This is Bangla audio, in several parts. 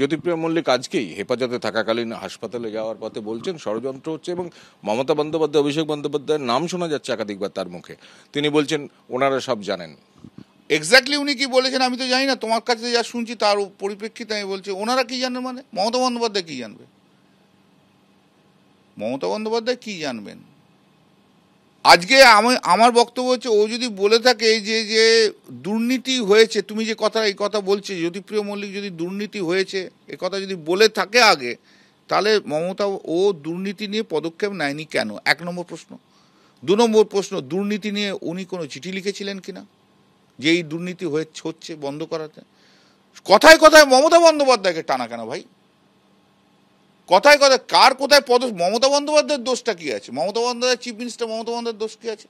জ্যোতিপ্রিয়া মল্লিক আজকেই হেফাজতে থাকাকালীন হাসপাতালে যাওয়ার পথে বলছেন ষড়যন্ত্র হচ্ছে এবং মমতা বন্দ্যোপাধ্যায় অভিষেক বন্দ্যোপাধ্যায়ের নাম শোনা যাচ্ছে একাধিকবার তার মুখে তিনি বলছেন ওনারা সব জানেন এক্স্যাক্টলি উনি কি বলেছেন আমি তো জানি না তোমার কাছে যা শুনছি তার পরিপ্রেক্ষিতে আমি বলছি ওনারা কি জানেন মানে মমতা বন্দ্যোপাধ্যায় কি জানবে মমতা বন্দ্যোপাধ্যায় কি জানবেন আজকে আমি আমার বক্তব্য হচ্ছে ও যদি বলে থাকে যে যে দুর্নীতি হয়েছে তুমি যে কথা এই কথা বলছে জ্যোতিপ্রিয় মল্লিক যদি দুর্নীতি হয়েছে এ কথা যদি বলে থাকে আগে তাহলে মমতা ও দুর্নীতি নিয়ে পদক্ষেপ নেয়নি কেন এক নম্বর প্রশ্ন দু নম্বর প্রশ্ন দুর্নীতি নিয়ে উনি কোনো চিঠি লিখেছিলেন কিনা যে এই দুর্নীতি হচ্ছে বন্ধ করাতে কথায় কথায় মমতা বন্দ্যোপাধ্যায়কে টানা কেন ভাই কথায় কথায় কার কোথায় পদ মমতা বন্দ্যোপাধ্যায়ের দোষটা কী আছে মমতা বন্দ্যোপাধ্যায় চিফ মিনিস্টার মমতা বন্দ্যোপাধ্যায়ের দোষ কী আছে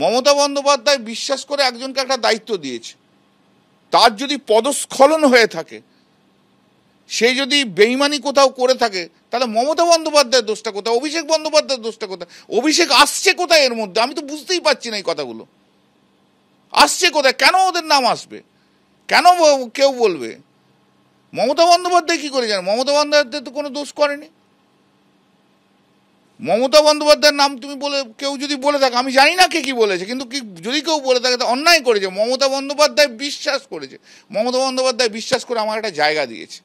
মমতা বন্দ্যোপাধ্যায় বিশ্বাস করে একজনকে একটা দায়িত্ব দিয়েছে তার যদি পদস্খলন হয়ে থাকে সে যদি বেইমানি কোথাও করে থাকে তাহলে মমতা বন্দ্যোপাধ্যায়ের দোষটা কোথায় অভিষেক বন্দ্যোপাধ্যায়ের দোষটা কোথায় অভিষেক আসছে কোথায় এর মধ্যে আমি তো বুঝতেই পারছি না এই কথাগুলো আসছে কোথায় কেন ওদের নাম আসবে কেন কেউ বলবে মমতা বন্দ্যোপাধ্যায় কী করে জানে মমতা বন্দ্যোপাধ্যায় তো কোনো দোষ করেনি মমতা বন্দ্যোপাধ্যায়ের নাম তুমি বলে কেউ যদি বলে থাকে আমি জানি না কে কী বলেছে কিন্তু কি যদি কেউ বলে থাকে তো অন্যায় করেছে মমতা বন্দ্যোপাধ্যায় বিশ্বাস করেছে মমতা বন্দ্যোপাধ্যায় বিশ্বাস করে আমার একটা জায়গা দিয়েছে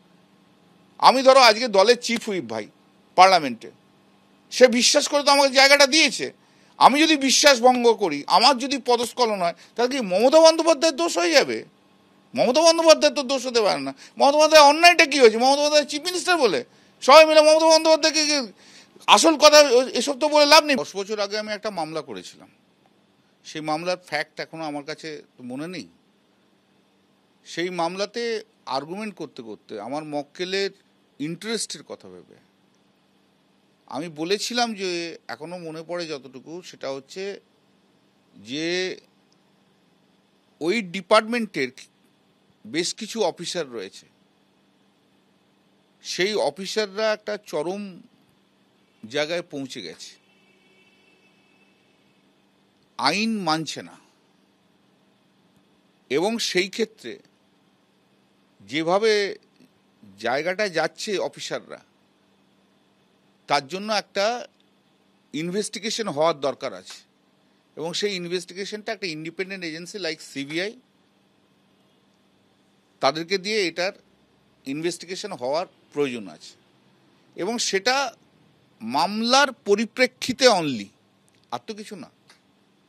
আমি ধরো আজকে দলের চিফ হুইপ ভাই পার্লামেন্টে সে বিশ্বাস করে তো আমাকে জায়গাটা দিয়েছে আমি যদি বিশ্বাস ভঙ্গ করি আমার যদি পদস্কলন হয় তাহলে কি মমতা বন্দ্যোপাধ্যায়ের দোষ হয়ে যাবে মমতা বন্দ্যোপাধ্যায় তো দোষ হতে পারে না মমতা বন্দ্যোপাধ্যায় অন্যায়টা কী হয়েছে মমতা বন্দ্যোপাধ্যায় চিফ মিনিস্টার বলে সবাই মিলে মমতা বন্দ্যোপাধ্যায়কে আসল কথা এসব তো বলে লাভ নেই দশ বছর আগে আমি একটা মামলা করেছিলাম সেই মামলার ফ্যাক্ট এখনও আমার কাছে মনে নেই সেই মামলাতে আর্গুমেন্ট করতে করতে আমার মক্কেলের ইন্টারেস্টের কথা ভেবে আমি বলেছিলাম যে এখনও মনে পড়ে যতটুকু সেটা হচ্ছে যে ওই ডিপার্টমেন্টের বেশ কিছু অফিসার রয়েছে সেই অফিসাররা একটা চরম জায়গায় পৌঁছে গেছে আইন মানছে না এবং সেই ক্ষেত্রে যেভাবে জায়গাটা যাচ্ছে অফিসাররা তার জন্য একটা ইনভেস্টিগেশন হওয়ার দরকার আছে এবং সেই ইনভেস্টিগেশনটা একটা ইন্ডিপেন্ডেন্ট এজেন্সি লাইক সিবিআই তাদেরকে দিয়ে এটার ইনভেস্টিগেশন হওয়ার প্রয়োজন আছে এবং সেটা মামলার পরিপ্রেক্ষিতে অনলি আর তো কিছু না